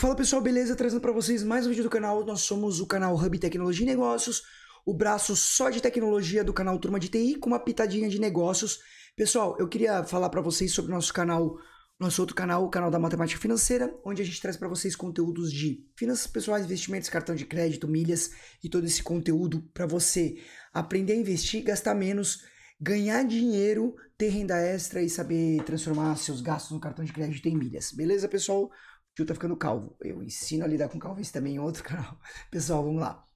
Fala pessoal, beleza? Trazendo para vocês mais um vídeo do canal. Nós somos o canal Hub Tecnologia e Negócios, o braço só de tecnologia do canal Turma de TI com uma pitadinha de negócios. Pessoal, eu queria falar para vocês sobre o nosso canal, nosso outro canal, o canal da Matemática Financeira, onde a gente traz para vocês conteúdos de finanças pessoais, investimentos, cartão de crédito, milhas e todo esse conteúdo para você aprender a investir, gastar menos, ganhar dinheiro, ter renda extra e saber transformar seus gastos no cartão de crédito em milhas. Beleza, pessoal? Gil tá ficando calvo. Eu ensino a lidar com calvície também em outro canal. Pessoal, vamos lá.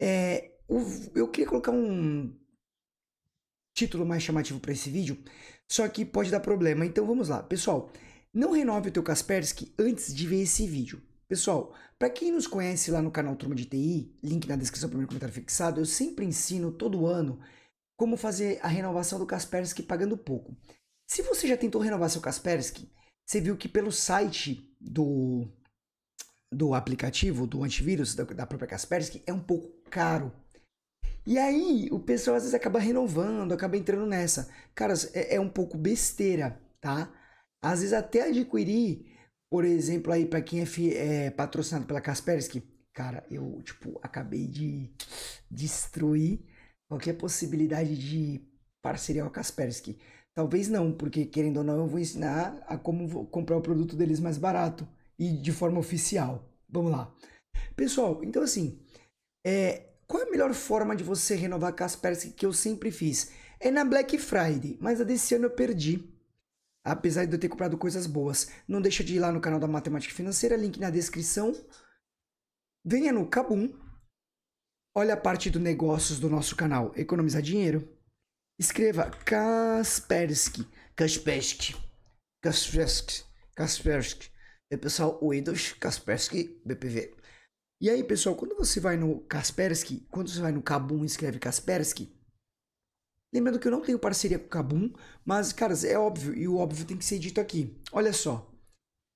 É, eu queria colocar um título mais chamativo para esse vídeo, só que pode dar problema. Então vamos lá. Pessoal, não renove o teu Kaspersky antes de ver esse vídeo. Pessoal, para quem nos conhece lá no canal Turma de TI, link na descrição primeiro comentário fixado, eu sempre ensino todo ano como fazer a renovação do Kaspersky pagando pouco. Se você já tentou renovar seu Kaspersky, você viu que pelo site do, do aplicativo, do antivírus, da, da própria Kaspersky, é um pouco caro. E aí, o pessoal às vezes acaba renovando, acaba entrando nessa. Cara, é, é um pouco besteira, tá? Às vezes até adquirir, por exemplo, aí para quem é, é patrocinado pela Kaspersky, cara, eu, tipo, acabei de destruir qualquer possibilidade de parceria com a Kaspersky? Talvez não, porque querendo ou não, eu vou ensinar a como comprar o produto deles mais barato e de forma oficial. Vamos lá. Pessoal, então assim, é, qual é a melhor forma de você renovar a Kaspersky que eu sempre fiz? É na Black Friday, mas a desse ano eu perdi. Apesar de eu ter comprado coisas boas. Não deixa de ir lá no canal da Matemática Financeira, link na descrição. Venha no Cabum, Olha a parte do negócios do nosso canal, economizar dinheiro. Escreva Kaspersky, Kaspersky, Kaspersky, Kaspersky. É pessoal, Eidos Kaspersky, BPV. E aí, pessoal, quando você vai no Kaspersky, quando você vai no Kabum e escreve Kaspersky, lembrando que eu não tenho parceria com o Kabum, mas, caras, é óbvio, e o óbvio tem que ser dito aqui. Olha só,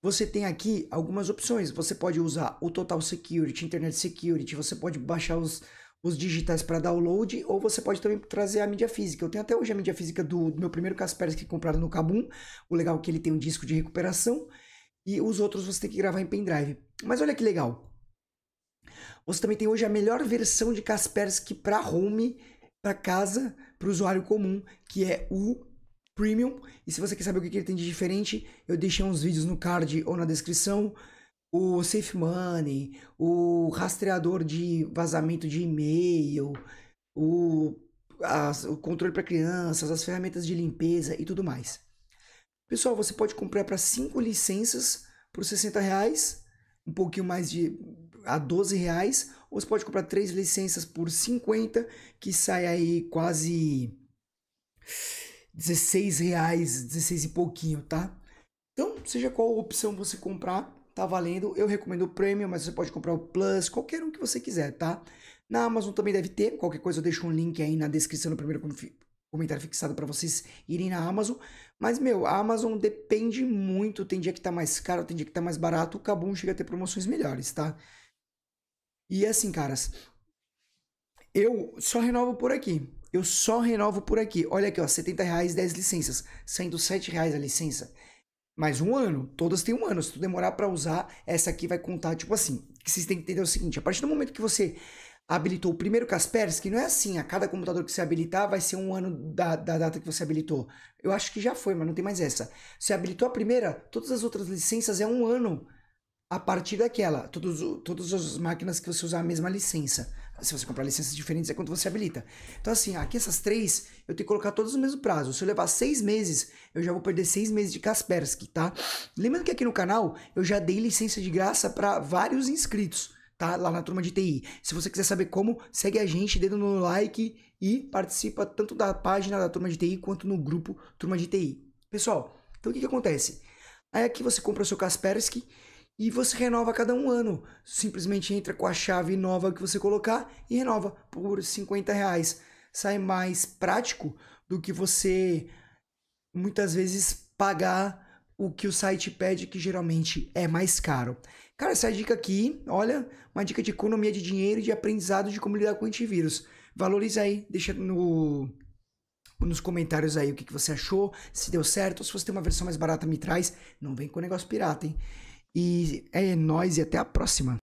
você tem aqui algumas opções. Você pode usar o Total Security, Internet Security, você pode baixar os, os digitais para download, ou você pode também trazer a mídia física. Eu tenho até hoje a mídia física do, do meu primeiro Kaspersky que no Kabum. O legal é que ele tem um disco de recuperação e os outros você tem que gravar em pendrive. Mas olha que legal. Você também tem hoje a melhor versão de Kaspersky para home, para casa, para o usuário comum, que é o Premium. E se você quer saber o que ele tem de diferente, eu deixei uns vídeos no card ou na descrição o Safe Money, o rastreador de vazamento de e-mail, o, as, o controle para crianças, as ferramentas de limpeza e tudo mais. Pessoal, você pode comprar para 5 licenças por 60 reais, um pouquinho mais de a 12 reais, ou você pode comprar 3 licenças por 50, que sai aí quase 16 reais, 16 e pouquinho, tá? Então, seja qual opção você comprar, tá valendo. Eu recomendo o Premium, mas você pode comprar o Plus, qualquer um que você quiser, tá? Na Amazon também deve ter, qualquer coisa eu deixo um link aí na descrição no primeiro comentário fixado para vocês irem na Amazon. Mas, meu, a Amazon depende muito, tem dia que tá mais caro, tem dia que tá mais barato, o Kabum chega a ter promoções melhores, tá? E assim, caras, eu só renovo por aqui. Eu só renovo por aqui. Olha aqui, ó, 70 reais 10 licenças, sendo 7 reais a licença. Mais um ano, todas têm um ano. Se tu demorar para usar, essa aqui vai contar, tipo assim. Que vocês têm que entender o seguinte: a partir do momento que você habilitou o primeiro Kaspersky, não é assim, a cada computador que você habilitar vai ser um ano da, da data que você habilitou. Eu acho que já foi, mas não tem mais essa. Você habilitou a primeira, todas as outras licenças é um ano a partir daquela. Todos, todas as máquinas que você usar a mesma licença. Se você comprar licenças diferentes, é quando você habilita. Então, assim, aqui essas três, eu tenho que colocar todas no mesmo prazo. Se eu levar seis meses, eu já vou perder seis meses de Kaspersky, tá? Lembrando que aqui no canal, eu já dei licença de graça para vários inscritos, tá? Lá na turma de TI. Se você quiser saber como, segue a gente, dedo no like e participa tanto da página da turma de TI quanto no grupo Turma de TI. Pessoal, então o que, que acontece? Aí aqui você compra o seu Kaspersky e você renova a cada um ano. Simplesmente entra com a chave nova que você colocar e renova por 50 reais. Sai mais prático do que você muitas vezes pagar o que o site pede, que geralmente é mais caro. Cara, essa dica aqui, olha, uma dica de economia de dinheiro e de aprendizado de como lidar com antivírus. Valoriza aí, deixa no, nos comentários aí o que, que você achou, se deu certo, ou se você tem uma versão mais barata, me traz. Não vem com negócio pirata, hein? E é nós e até a próxima.